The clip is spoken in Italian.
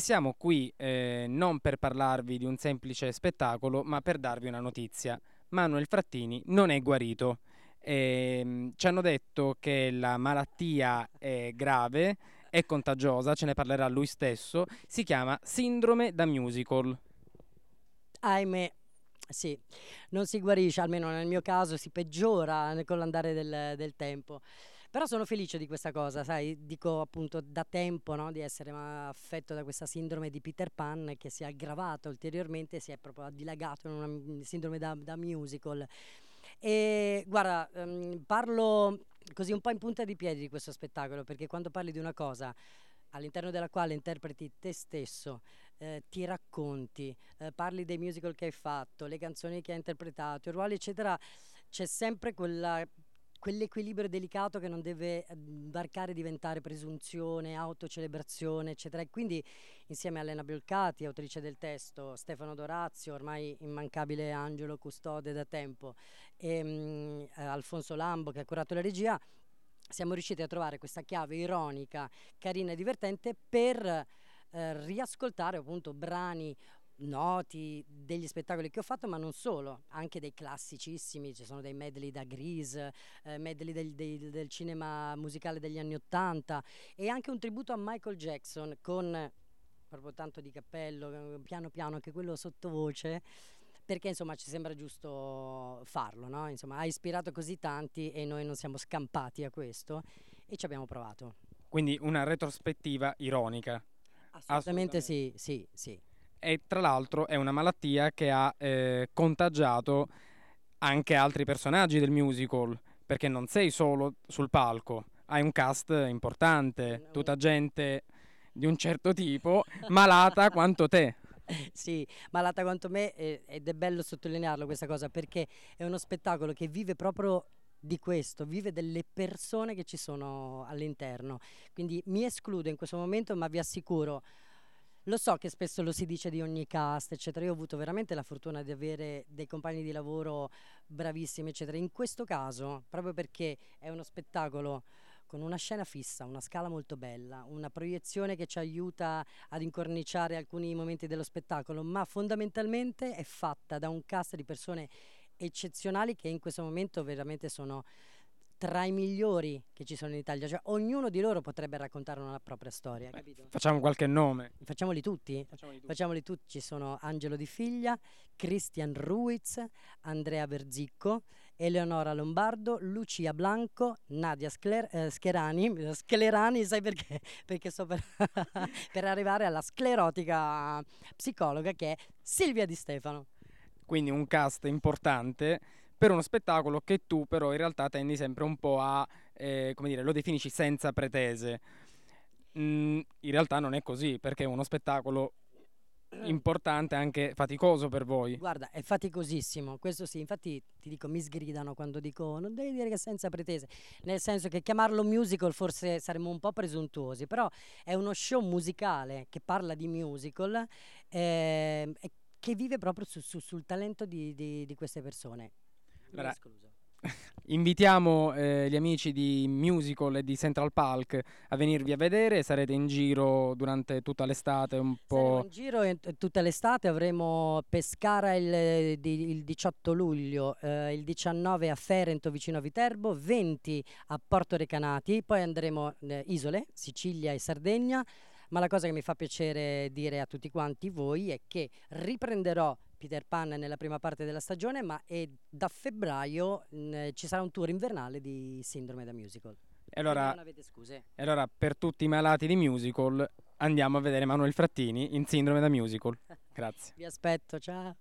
siamo qui eh, non per parlarvi di un semplice spettacolo, ma per darvi una notizia. Manuel Frattini non è guarito. Eh, ci hanno detto che la malattia è grave, è contagiosa, ce ne parlerà lui stesso, si chiama sindrome da musical. Ahimè, sì, non si guarisce, almeno nel mio caso si peggiora eh, con l'andare del, del tempo. Però sono felice di questa cosa, sai, dico appunto da tempo no, di essere affetto da questa sindrome di Peter Pan che si è aggravata ulteriormente, si è proprio dilagato in una mm, sindrome da, da musical. E guarda, um, parlo così un po' in punta di piedi di questo spettacolo, perché quando parli di una cosa all'interno della quale interpreti te stesso, eh, ti racconti, eh, parli dei musical che hai fatto, le canzoni che hai interpretato, i ruoli, eccetera, c'è sempre quella quell'equilibrio delicato che non deve ehm, varcare diventare presunzione, autocelebrazione, eccetera. E quindi insieme a Elena Biolcati, autrice del testo, Stefano Dorazio, ormai immancabile angelo custode da tempo, e um, eh, Alfonso Lambo che ha curato la regia, siamo riusciti a trovare questa chiave ironica, carina e divertente per eh, riascoltare appunto brani noti degli spettacoli che ho fatto, ma non solo, anche dei classicissimi, ci sono dei medley da Grease, eh, medley del, del, del, cinema musicale degli anni Ottanta e anche un tributo a Michael Jackson con proprio tanto di cappello, eh, piano piano anche quello sottovoce, perché insomma ci sembra giusto farlo, no? insomma, ha ispirato così tanti e noi non siamo scampati a questo e ci abbiamo provato. Quindi una retrospettiva ironica. Assolutamente, Assolutamente. sì, sì, sì e tra l'altro è una malattia che ha eh, contagiato anche altri personaggi del musical, perché non sei solo sul palco, hai un cast importante, tutta gente di un certo tipo, malata quanto te. Sì, malata quanto me ed è bello sottolinearlo questa cosa perché è uno spettacolo che vive proprio di questo, vive delle persone che ci sono all'interno. Quindi mi escludo in questo momento, ma vi assicuro lo so che spesso lo si dice di ogni cast, eccetera. Io ho avuto veramente la fortuna di avere dei compagni di lavoro bravissimi, eccetera. In questo caso, proprio perché è uno spettacolo con una scena fissa, una scala molto bella, una proiezione che ci aiuta ad incorniciare alcuni momenti dello spettacolo, ma fondamentalmente è fatta da un cast di persone eccezionali che in questo momento veramente sono tra i migliori che ci sono in Italia, cioè ognuno di loro potrebbe raccontare una propria storia, Beh, Facciamo qualche nome. Facciamoli tutti? Facciamoli tutti. Facciamoli tutti. Ci sono Angelo Di Figlia, Christian Ruiz, Andrea Verzicco, Eleonora Lombardo, Lucia Blanco, Nadia Scler- eh, Scherani, Sclerani, sai perché? Perché sto per, per arrivare alla sclerotica psicologa che è Silvia Di Stefano. Quindi un cast importante per uno spettacolo che tu però in realtà tendi sempre un po' a, eh, come dire, lo definisci senza pretese. Mm, in realtà non è così, perché è uno spettacolo eh. importante anche faticoso per voi. Guarda, è faticosissimo, questo sì, infatti ti dico mi sgridano quando dico non devi dire che senza pretese, nel senso che chiamarlo musical forse saremmo un po' presuntuosi, però è uno show musicale che parla di musical eh, che vive proprio su, su, sul talento di, di, di queste persone. Allora, invitiamo eh, gli amici di Musical e di Central Park a venirvi a vedere, sarete in giro durante tutta l'estate un po'. Saremo in giro in t- tutta l'estate, avremo Pescara il, di, il 18 luglio, eh, il 19 a Ferento vicino a Viterbo, 20 a Porto Recanati, poi andremo eh, Isole, Sicilia e Sardegna, ma la cosa che mi fa piacere dire a tutti quanti voi è che riprenderò Peter Pan nella prima parte della stagione, ma da febbraio mh, ci sarà un tour invernale di Sindrome da Musical. E allora, e allora, per tutti i malati di musical, andiamo a vedere Manuel Frattini in Sindrome da Musical. Grazie. Vi aspetto, ciao.